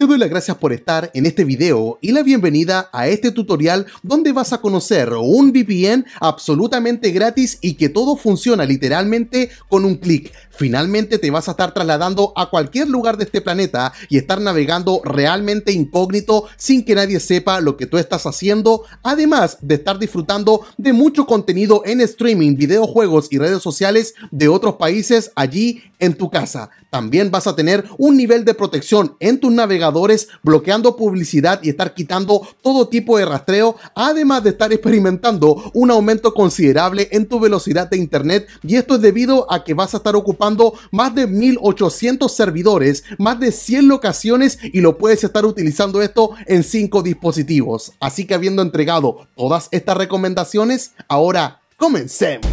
te doy las gracias por estar en este video y la bienvenida a este tutorial donde vas a conocer un VPN absolutamente gratis y que todo funciona literalmente con un clic. Finalmente te vas a estar trasladando a cualquier lugar de este planeta y estar navegando realmente incógnito sin que nadie sepa lo que tú estás haciendo, además de estar disfrutando de mucho contenido en streaming, videojuegos y redes sociales de otros países allí en tu casa. También vas a tener un nivel de protección en tu navegador bloqueando publicidad y estar quitando todo tipo de rastreo, además de estar experimentando un aumento considerable en tu velocidad de internet y esto es debido a que vas a estar ocupando más de 1800 servidores, más de 100 locaciones y lo puedes estar utilizando esto en 5 dispositivos. Así que habiendo entregado todas estas recomendaciones, ahora comencemos.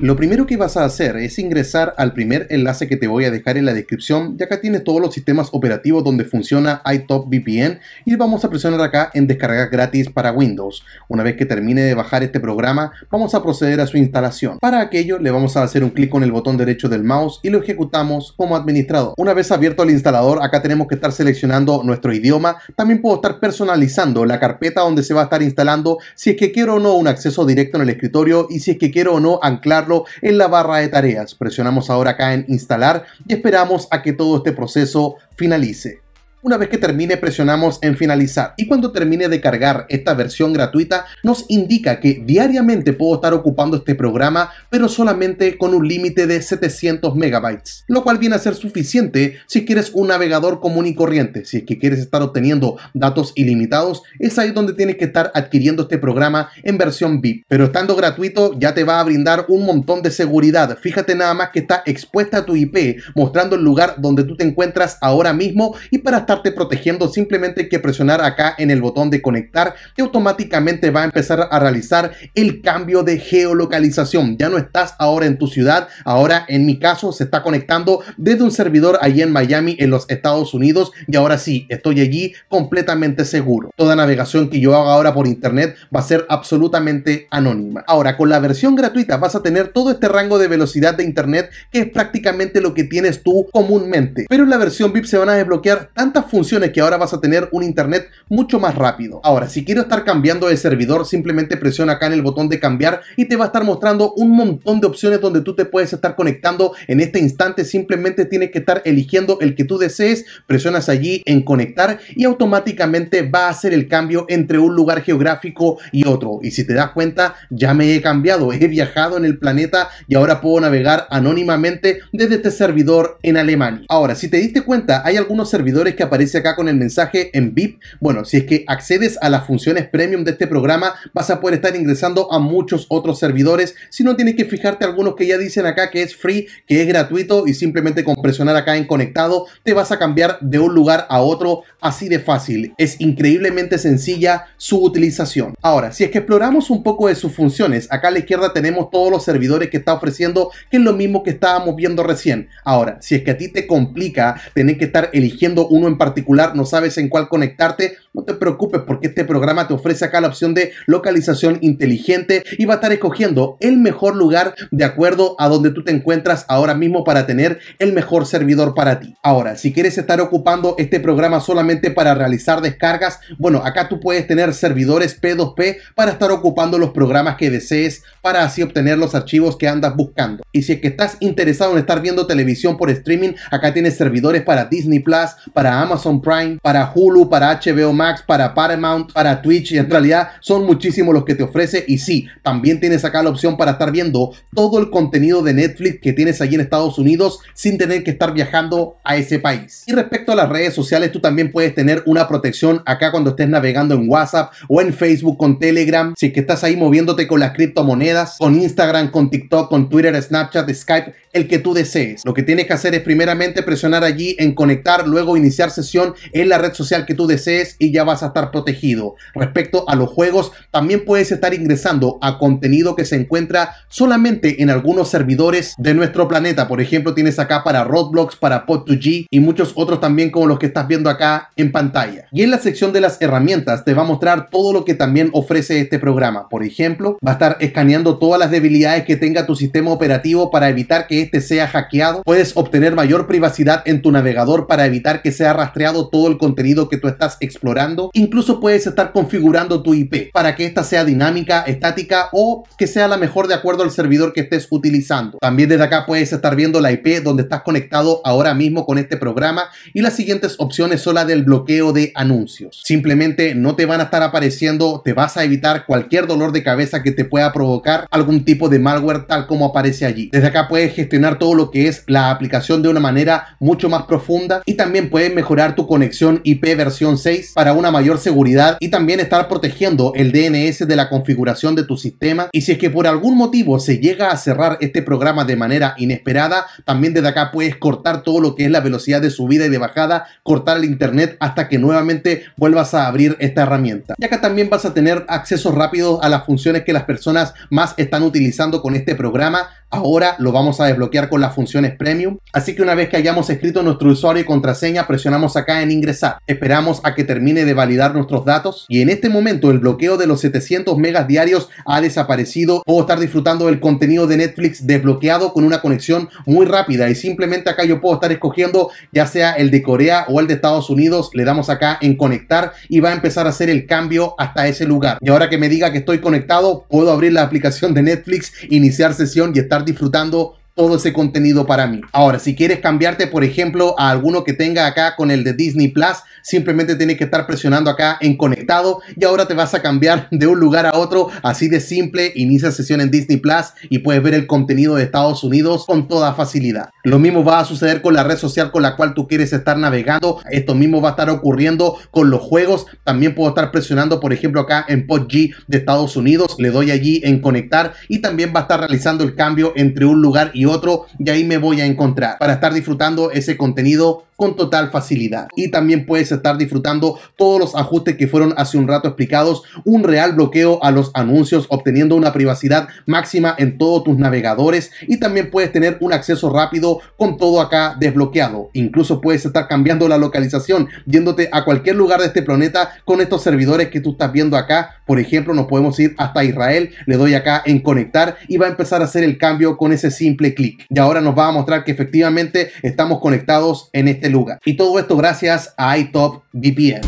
Lo primero que vas a hacer es ingresar al primer enlace que te voy a dejar en la descripción, ya acá tienes todos los sistemas operativos donde funciona iTop VPN y vamos a presionar acá en descargar gratis para Windows. Una vez que termine de bajar este programa, vamos a proceder a su instalación. Para aquello le vamos a hacer un clic con el botón derecho del mouse y lo ejecutamos como administrador. Una vez abierto el instalador, acá tenemos que estar seleccionando nuestro idioma. También puedo estar personalizando la carpeta donde se va a estar instalando, si es que quiero o no un acceso directo en el escritorio y si es que quiero o no anclar en la barra de tareas. Presionamos ahora acá en instalar y esperamos a que todo este proceso finalice. Una vez que termine presionamos en finalizar y cuando termine de cargar esta versión gratuita nos indica que diariamente puedo estar ocupando este programa pero solamente con un límite de 700 megabytes, lo cual viene a ser suficiente si quieres un navegador común y corriente, si es que quieres estar obteniendo datos ilimitados, es ahí donde tienes que estar adquiriendo este programa en versión VIP, pero estando gratuito ya te va a brindar un montón de seguridad, fíjate nada más que está expuesta tu IP mostrando el lugar donde tú te encuentras ahora mismo y para estar protegiendo, simplemente que presionar acá en el botón de conectar y automáticamente va a empezar a realizar el cambio de geolocalización. Ya no estás ahora en tu ciudad, ahora en mi caso se está conectando desde un servidor allí en Miami, en los Estados Unidos y ahora sí, estoy allí completamente seguro. Toda navegación que yo haga ahora por internet va a ser absolutamente anónima. Ahora, con la versión gratuita vas a tener todo este rango de velocidad de internet que es prácticamente lo que tienes tú comúnmente. Pero en la versión VIP se van a desbloquear tantas funciones que ahora vas a tener un internet mucho más rápido. Ahora, si quiero estar cambiando de servidor, simplemente presiona acá en el botón de cambiar y te va a estar mostrando un montón de opciones donde tú te puedes estar conectando en este instante. Simplemente tienes que estar eligiendo el que tú desees, presionas allí en conectar y automáticamente va a hacer el cambio entre un lugar geográfico y otro. Y si te das cuenta, ya me he cambiado, he viajado en el planeta y ahora puedo navegar anónimamente desde este servidor en Alemania. Ahora, si te diste cuenta, hay algunos servidores que aparecen aparece acá con el mensaje en VIP. Bueno, si es que accedes a las funciones premium de este programa, vas a poder estar ingresando a muchos otros servidores. Si no, tienes que fijarte algunos que ya dicen acá que es free, que es gratuito y simplemente con presionar acá en conectado te vas a cambiar de un lugar a otro así de fácil. Es increíblemente sencilla su utilización. Ahora, si es que exploramos un poco de sus funciones, acá a la izquierda tenemos todos los servidores que está ofreciendo, que es lo mismo que estábamos viendo recién. Ahora, si es que a ti te complica tener que estar eligiendo uno particular, no sabes en cuál conectarte, no te preocupes porque este programa te ofrece acá la opción de localización inteligente y va a estar escogiendo el mejor lugar de acuerdo a donde tú te encuentras ahora mismo para tener el mejor servidor para ti. Ahora, si quieres estar ocupando este programa solamente para realizar descargas, bueno, acá tú puedes tener servidores P2P para estar ocupando los programas que desees para así obtener los archivos que andas buscando. Y si es que estás interesado en estar viendo televisión por streaming, acá tienes servidores para Disney Plus, para Amazon Prime, para Hulu, para HBO Max, para Paramount, para Twitch y en realidad son muchísimos los que te ofrece y sí, también tienes acá la opción para estar viendo todo el contenido de Netflix que tienes allí en Estados Unidos sin tener que estar viajando a ese país. Y respecto a las redes sociales, tú también puedes tener una protección acá cuando estés navegando en WhatsApp o en Facebook con Telegram, si es que estás ahí moviéndote con las criptomonedas, con Instagram, con TikTok, con Twitter, Snapchat, Skype, el que tú desees. Lo que tienes que hacer es primeramente presionar allí en conectar, luego iniciar sesión en la red social que tú desees y ya vas a estar protegido. Respecto a los juegos, también puedes estar ingresando a contenido que se encuentra solamente en algunos servidores de nuestro planeta. Por ejemplo, tienes acá para Roblox, para Pod2G y muchos otros también como los que estás viendo acá en pantalla. Y en la sección de las herramientas te va a mostrar todo lo que también ofrece este programa. Por ejemplo, va a estar escaneando todas las debilidades que tenga tu sistema operativo para evitar que este sea hackeado, puedes obtener mayor privacidad en tu navegador para evitar que sea rastreado todo el contenido que tú estás explorando. Incluso puedes estar configurando tu IP para que esta sea dinámica, estática o que sea la mejor de acuerdo al servidor que estés utilizando. También desde acá puedes estar viendo la IP donde estás conectado ahora mismo con este programa y las siguientes opciones son la del bloqueo de anuncios. Simplemente no te van a estar apareciendo, te vas a evitar cualquier dolor de cabeza que te pueda provocar algún tipo de malware tal como aparece allí. Desde acá puedes gestionar todo lo que es la aplicación de una manera mucho más profunda y también puedes mejorar tu conexión IP versión 6 para una mayor seguridad y también estar protegiendo el DNS de la configuración de tu sistema y si es que por algún motivo se llega a cerrar este programa de manera inesperada, también desde acá puedes cortar todo lo que es la velocidad de subida y de bajada, cortar el internet hasta que nuevamente vuelvas a abrir esta herramienta. Y acá también vas a tener acceso rápido a las funciones que las personas más están utilizando con este programa, Ahora lo vamos a desbloquear con las funciones premium, así que una vez que hayamos escrito nuestro usuario y contraseña, presionamos acá en ingresar. Esperamos a que termine de validar nuestros datos y en este momento el bloqueo de los 700 megas diarios ha desaparecido. Puedo estar disfrutando del contenido de Netflix desbloqueado con una conexión muy rápida y simplemente acá yo puedo estar escogiendo ya sea el de Corea o el de Estados Unidos. Le damos acá en conectar y va a empezar a hacer el cambio hasta ese lugar. Y ahora que me diga que estoy conectado, puedo abrir la aplicación de Netflix, iniciar sesión y estar disfrutando todo ese contenido para mí. Ahora, si quieres cambiarte, por ejemplo, a alguno que tenga acá con el de Disney Plus, simplemente tienes que estar presionando acá en conectado y ahora te vas a cambiar de un lugar a otro. Así de simple, inicia sesión en Disney Plus y puedes ver el contenido de Estados Unidos con toda facilidad. Lo mismo va a suceder con la red social con la cual tú quieres estar navegando. Esto mismo va a estar ocurriendo con los juegos. También puedo estar presionando, por ejemplo, acá en PodG de Estados Unidos. Le doy allí en conectar y también va a estar realizando el cambio entre un lugar y otro, y ahí me voy a encontrar para estar disfrutando ese contenido con total facilidad. Y también puedes estar disfrutando todos los ajustes que fueron hace un rato explicados, un real bloqueo a los anuncios, obteniendo una privacidad máxima en todos tus navegadores y también puedes tener un acceso rápido con todo acá desbloqueado. Incluso puedes estar cambiando la localización, yéndote a cualquier lugar de este planeta con estos servidores que tú estás viendo acá. Por ejemplo, nos podemos ir hasta Israel, le doy acá en conectar y va a empezar a hacer el cambio con ese simple clic. Y ahora nos va a mostrar que efectivamente estamos conectados en este lugar. Y todo esto gracias a iTop VPN.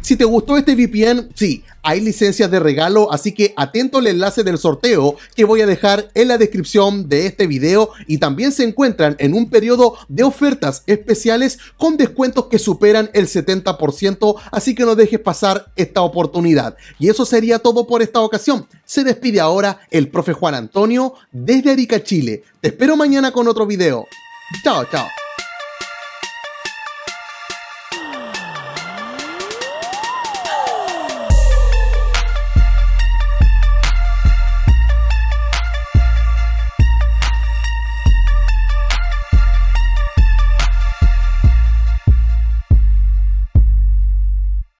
Si te gustó este VPN, sí, hay licencias de regalo, así que atento al enlace del sorteo que voy a dejar en la descripción de este video y también se encuentran en un periodo de ofertas especiales con descuentos que superan el 70%, así que no dejes pasar esta oportunidad. Y eso sería todo por esta ocasión. Se despide ahora el profe Juan Antonio desde Arica, Chile. Te espero mañana con otro video. Chao, chao.